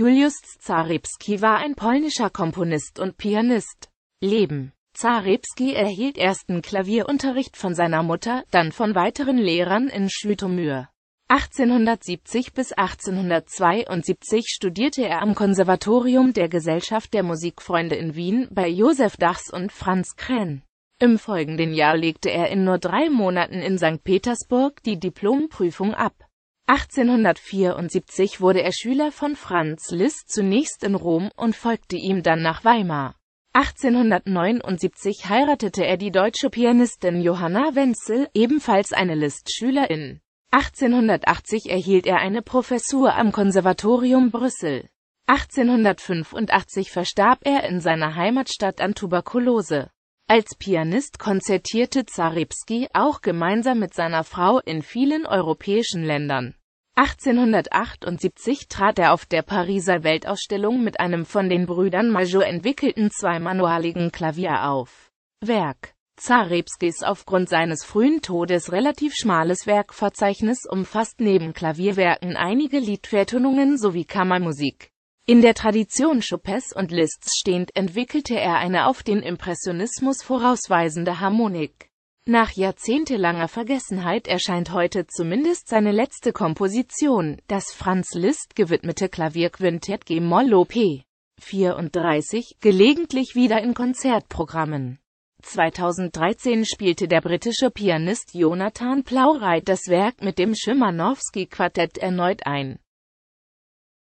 Julius Zarebski war ein polnischer Komponist und Pianist. Leben Zarebski erhielt ersten Klavierunterricht von seiner Mutter, dann von weiteren Lehrern in Schwytomyr. 1870 bis 1872 studierte er am Konservatorium der Gesellschaft der Musikfreunde in Wien bei Josef Dachs und Franz Krenn. Im folgenden Jahr legte er in nur drei Monaten in St. Petersburg die Diplomprüfung ab. 1874 wurde er Schüler von Franz Liszt zunächst in Rom und folgte ihm dann nach Weimar. 1879 heiratete er die deutsche Pianistin Johanna Wenzel, ebenfalls eine Liszt-Schülerin. 1880 erhielt er eine Professur am Konservatorium Brüssel. 1885 verstarb er in seiner Heimatstadt an Tuberkulose. Als Pianist konzertierte Zarebski auch gemeinsam mit seiner Frau in vielen europäischen Ländern. 1878 trat er auf der Pariser Weltausstellung mit einem von den Brüdern Major entwickelten zweimanualigen Klavier auf. Werk Zarebskis aufgrund seines frühen Todes relativ schmales Werkverzeichnis umfasst neben Klavierwerken einige Liedvertonungen sowie Kammermusik. In der Tradition Chopins und Liszt stehend entwickelte er eine auf den Impressionismus vorausweisende Harmonik. Nach jahrzehntelanger Vergessenheit erscheint heute zumindest seine letzte Komposition, das Franz Liszt gewidmete Klavierquintett G. Moll Op. 34, gelegentlich wieder in Konzertprogrammen. 2013 spielte der britische Pianist Jonathan Plaureit das Werk mit dem Schimanowski-Quartett erneut ein